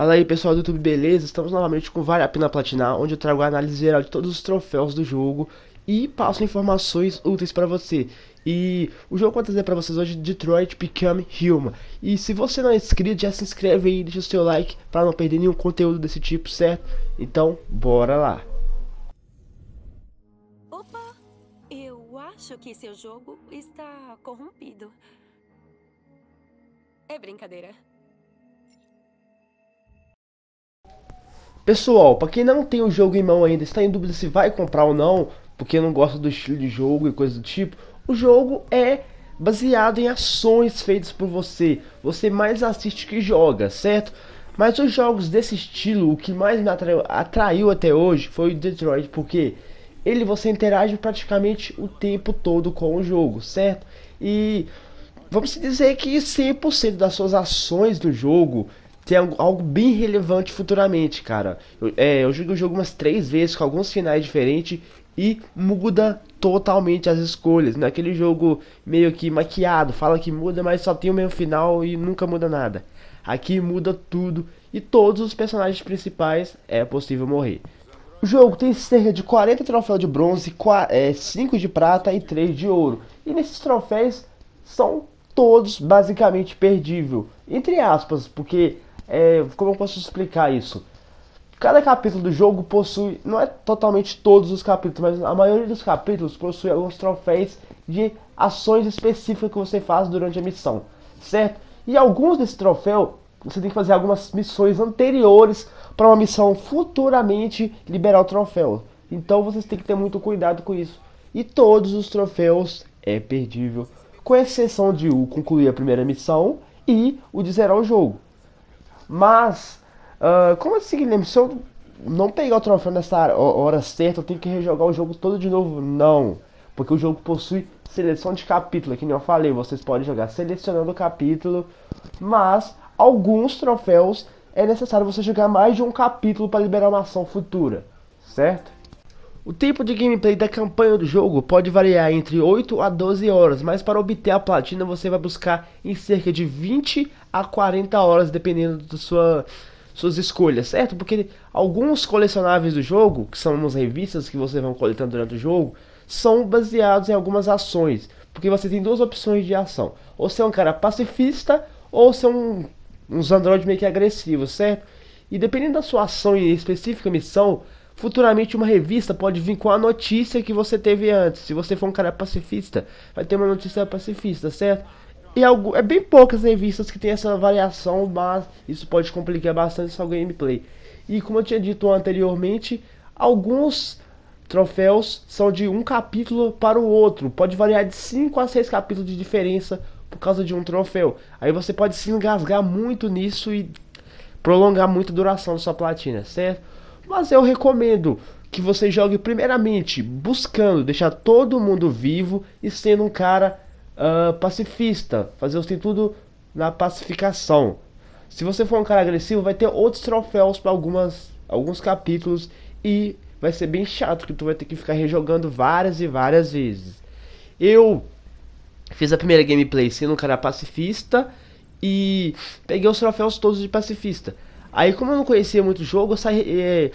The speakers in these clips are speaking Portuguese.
Fala aí pessoal do YouTube, beleza? Estamos novamente com Vale a Pena Platinar, onde eu trago a análise geral de todos os troféus do jogo e passo informações úteis para você. E o jogo que eu vou trazer para vocês hoje é Detroit Become Human. E se você não é inscrito, já se inscreve aí, deixa o seu like para não perder nenhum conteúdo desse tipo, certo? Então, bora lá! Opa, eu acho que seu jogo está corrompido. É brincadeira. Pessoal, para quem não tem o jogo em mão ainda, está em dúvida se vai comprar ou não, porque não gosta do estilo de jogo e coisa do tipo, o jogo é baseado em ações feitas por você. Você mais assiste que joga, certo? Mas os jogos desse estilo, o que mais me atraiu, atraiu até hoje foi o Detroit, porque ele você interage praticamente o tempo todo com o jogo, certo? E vamos dizer que 100% das suas ações do jogo ser é algo bem relevante futuramente, cara. Eu, é, eu joguei o jogo umas três vezes com alguns finais diferentes e muda totalmente as escolhas. Naquele é jogo meio que maquiado, fala que muda, mas só tem o mesmo final e nunca muda nada. Aqui muda tudo e todos os personagens principais é possível morrer. O jogo tem cerca de 40 troféus de bronze, 5 é, de prata e 3 de ouro. E nesses troféus são todos basicamente perdível. Entre aspas, porque é, como eu posso explicar isso? Cada capítulo do jogo possui, não é totalmente todos os capítulos, mas a maioria dos capítulos possui alguns troféus de ações específicas que você faz durante a missão, certo? E alguns desse troféu você tem que fazer algumas missões anteriores para uma missão futuramente liberar o troféu. Então vocês têm que ter muito cuidado com isso. E todos os troféus é perdível, com exceção de o concluir a primeira missão e o de zerar o jogo. Mas, uh, como eu disse, Guilherme, se eu não pegar o troféu nessa hora certa, eu tenho que rejogar o jogo todo de novo? Não, porque o jogo possui seleção de capítulo, que nem eu falei, vocês podem jogar selecionando o capítulo, mas alguns troféus é necessário você jogar mais de um capítulo para liberar uma ação futura, certo? O tempo de gameplay da campanha do jogo pode variar entre 8 a 12 horas, mas para obter a platina você vai buscar em cerca de 20 a 40 horas, dependendo das sua suas escolhas, certo? Porque alguns colecionáveis do jogo, que são umas revistas que você vai coletando durante o jogo, são baseados em algumas ações, porque você tem duas opções de ação: ou ser é um cara pacifista ou ser é um, uns androides meio que agressivos, certo? E dependendo da sua ação e específica missão, Futuramente uma revista pode vir com a notícia que você teve antes. Se você for um cara pacifista, vai ter uma notícia pacifista, certo? E algo, é bem poucas revistas que tem essa variação, mas isso pode complicar bastante sua gameplay. E como eu tinha dito anteriormente, alguns troféus são de um capítulo para o outro. Pode variar de 5 a 6 capítulos de diferença por causa de um troféu. Aí você pode se engasgar muito nisso e prolongar muito a duração da sua platina, certo? Mas eu recomendo que você jogue primeiramente buscando deixar todo mundo vivo e sendo um cara uh, pacifista, fazer você tudo na pacificação. Se você for um cara agressivo, vai ter outros troféus para algumas alguns capítulos e vai ser bem chato que tu vai ter que ficar rejogando várias e várias vezes. Eu fiz a primeira gameplay sendo um cara pacifista e peguei os troféus todos de pacifista. Aí, como eu não conhecia muito o jogo, eu saí é,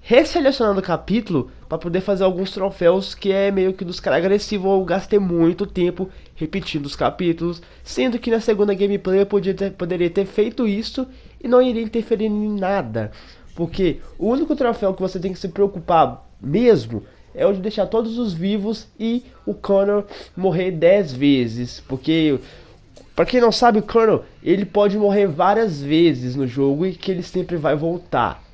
reselecionando o capítulo para poder fazer alguns troféus que é meio que dos caras agressivos. Eu gastei muito tempo repetindo os capítulos, sendo que na segunda gameplay eu podia ter, poderia ter feito isso e não iria interferir em nada. Porque o único troféu que você tem que se preocupar mesmo é o de deixar todos os vivos e o Connor morrer 10 vezes. Porque para quem não sabe, o Colonel, ele pode morrer várias vezes no jogo e que ele sempre vai voltar.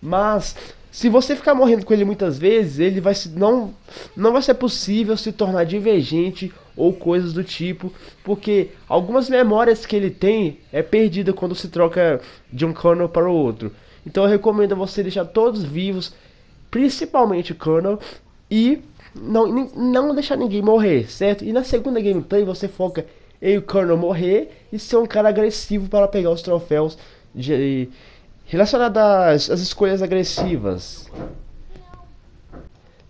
Mas se você ficar morrendo com ele muitas vezes, ele vai se não não vai ser possível se tornar divergente ou coisas do tipo, porque algumas memórias que ele tem é perdida quando se troca de um Colonel para o outro. Então eu recomendo você deixar todos vivos, principalmente o Colonel e não, não deixar ninguém morrer, certo? E na segunda gameplay você foca e o Colonel morrer e ser um cara agressivo para pegar os troféus de, às, às escolhas agressivas.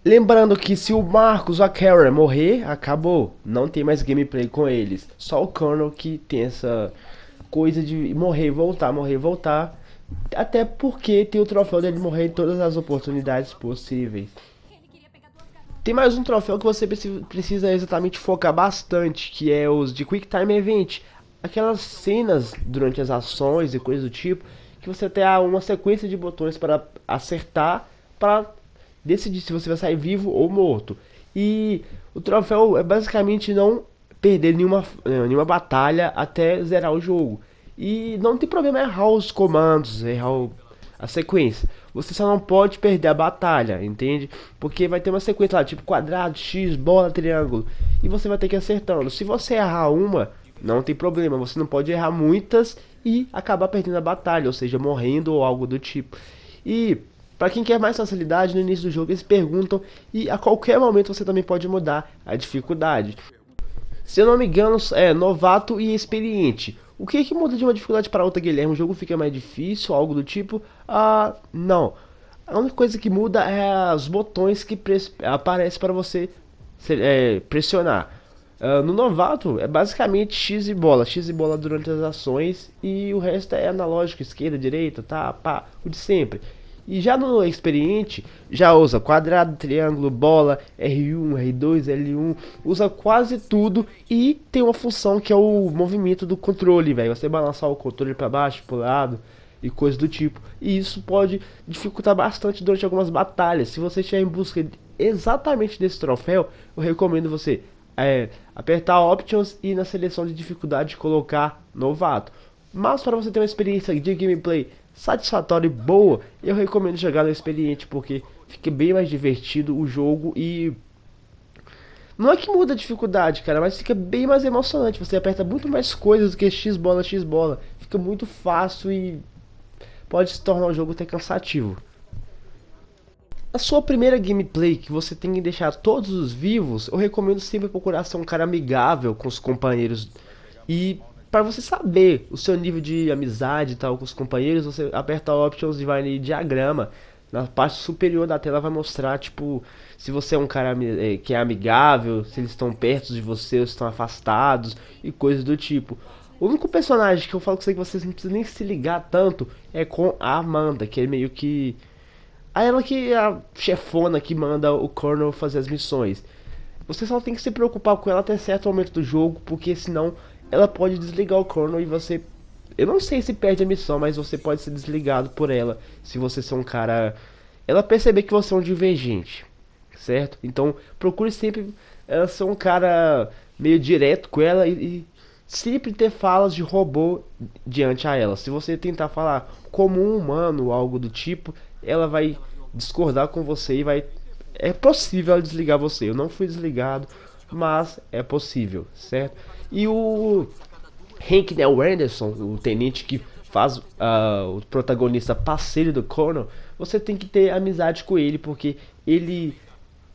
Lembrando que se o Marcos ou a Karen morrer, acabou. Não tem mais gameplay com eles. Só o Colonel que tem essa coisa de morrer, voltar, morrer, voltar. Até porque tem o troféu dele morrer em todas as oportunidades possíveis. Tem mais um troféu que você precisa exatamente focar bastante, que é os de Quick Time Event. Aquelas cenas durante as ações e coisas do tipo, que você tem uma sequência de botões para acertar, para decidir se você vai sair vivo ou morto. E o troféu é basicamente não perder nenhuma, eh, nenhuma batalha até zerar o jogo. E não tem problema errar os comandos, errar o a sequência. Você só não pode perder a batalha, entende? Porque vai ter uma sequência lá, tipo quadrado, X, bola, triângulo. E você vai ter que ir acertando. Se você errar uma, não tem problema. Você não pode errar muitas e acabar perdendo a batalha, ou seja, morrendo ou algo do tipo. E para quem quer mais facilidade no início do jogo, eles perguntam e a qualquer momento você também pode mudar a dificuldade. Se eu não me engano, é novato e experiente. O que é que muda de uma dificuldade para outra, Guilherme? O jogo fica mais difícil, algo do tipo? Ah, não. A única coisa que muda é os botões que aparecem para você é, pressionar. Uh, no novato é basicamente X e bola, X e bola durante as ações e o resto é analógico, esquerda, direita, tá, pá, o de sempre. E já no experiente, já usa quadrado, triângulo, bola, R1, R2, L1, usa quase tudo e tem uma função que é o movimento do controle, velho. Você balançar o controle para baixo, pro lado e coisas do tipo. E isso pode dificultar bastante durante algumas batalhas. Se você estiver em busca exatamente desse troféu, eu recomendo você é, apertar Options e na seleção de dificuldade colocar novato. Mas para você ter uma experiência de gameplay satisfatória e boa, eu recomendo jogar no experiente, porque fica bem mais divertido o jogo e. Não é que muda a dificuldade, cara, mas fica bem mais emocionante. Você aperta muito mais coisas do que X bola, X bola. Fica muito fácil e pode se tornar um jogo até cansativo. A sua primeira gameplay que você tem que deixar todos os vivos, eu recomendo sempre procurar ser um cara amigável com os companheiros e para você saber o seu nível de amizade tal com os companheiros, você aperta Options e vai em diagrama. Na parte superior da tela vai mostrar, tipo, se você é um cara eh, que é amigável, se eles estão perto de você, ou estão afastados e coisas do tipo. O único personagem que eu falo que vocês não precisam nem se ligar tanto é com a Amanda, que é meio que. A ela que é a chefona que manda o Colonel fazer as missões. Você só tem que se preocupar com ela até certo momento do jogo, porque senão ela pode desligar o corno e você. Eu não sei se perde a missão, mas você pode ser desligado por ela. Se você ser um cara. Ela perceber que você é um divergente, certo? Então procure sempre ela ser um cara meio direto com ela e, e sempre ter falas de robô diante a ela. Se você tentar falar como um humano ou algo do tipo, ela vai discordar com você e vai. É possível ela desligar você. Eu não fui desligado mas é possível, certo? E o Hank Nell Anderson, o tenente que faz uh, o protagonista parceiro do Conan, você tem que ter amizade com ele, porque ele.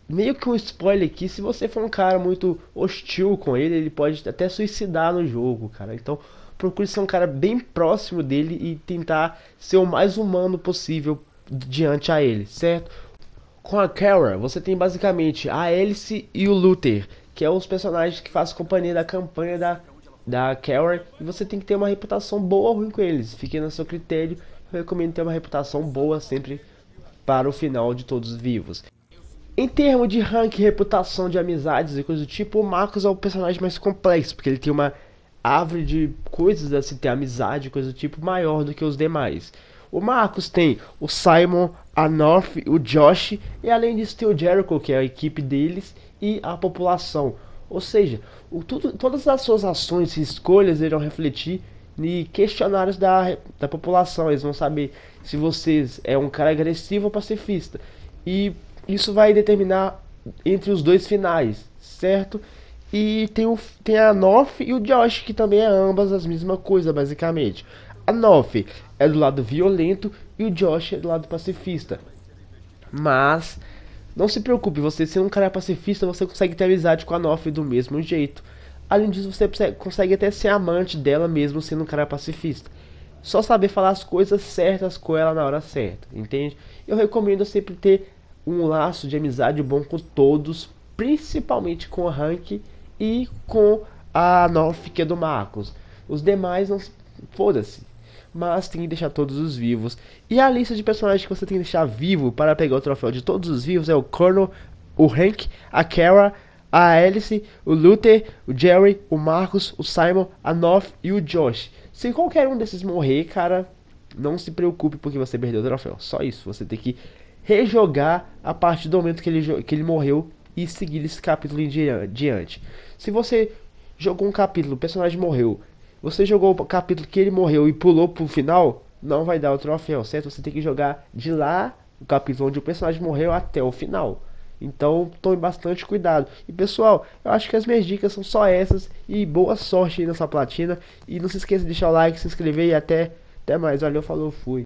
Meio que um spoiler aqui, se você for um cara muito hostil com ele, ele pode até suicidar no jogo, cara. Então, procure ser um cara bem próximo dele e tentar ser o mais humano possível diante a ele, certo? Com a Kara, você tem basicamente a Alice e o Luther, que é os personagens que fazem companhia da campanha da, da Carol, e você tem que ter uma reputação boa ou ruim com eles, fique no seu critério, eu recomendo ter uma reputação boa sempre para o final de todos vivos. Em termos de rank, reputação de amizades e coisas do tipo, o Marcos é o personagem mais complexo, porque ele tem uma árvore de coisas a se ter amizade, coisa do tipo, maior do que os demais. O Marcos tem o Simon, a North, o Josh, e além disso tem o Jericho, que é a equipe deles, e a população. Ou seja, o, tudo, todas as suas ações e escolhas irão refletir em questionários da, da população. Eles vão saber se você é um cara agressivo ou pacifista. E isso vai determinar entre os dois finais, certo? E tem, o, tem a North e o Josh, que também é ambas as mesma coisa, basicamente. A Nove é do lado violento e o Josh é do lado pacifista. Mas não se preocupe, você sendo um cara pacifista, você consegue ter amizade com a Noff do mesmo jeito. Além disso, você consegue até ser amante dela mesmo sendo um cara pacifista. Só saber falar as coisas certas com ela na hora certa, entende? Eu recomendo sempre ter um laço de amizade bom com todos, principalmente com o Hank e com a Noff que é do Marcos. Os demais não foda-se mas tem que deixar todos os vivos. E a lista de personagens que você tem que deixar vivo para pegar o troféu de todos os vivos é o Colonel, o Hank, a Kara, a Alice, o Luther, o Jerry, o Marcos, o Simon, a North e o Josh. Se qualquer um desses morrer, cara, não se preocupe porque você perdeu o troféu. Só isso, você tem que rejogar a partir do momento que ele, que ele morreu e seguir esse capítulo em diante. Se você jogou um capítulo, o personagem morreu, você jogou o capítulo que ele morreu e pulou pro final, não vai dar o troféu, certo? Você tem que jogar de lá, o capítulo onde o personagem morreu, até o final. Então tome bastante cuidado. E pessoal, eu acho que as minhas dicas são só essas. E boa sorte aí nessa platina. E não se esqueça de deixar o like, se inscrever e até, até mais. Valeu, falou, fui.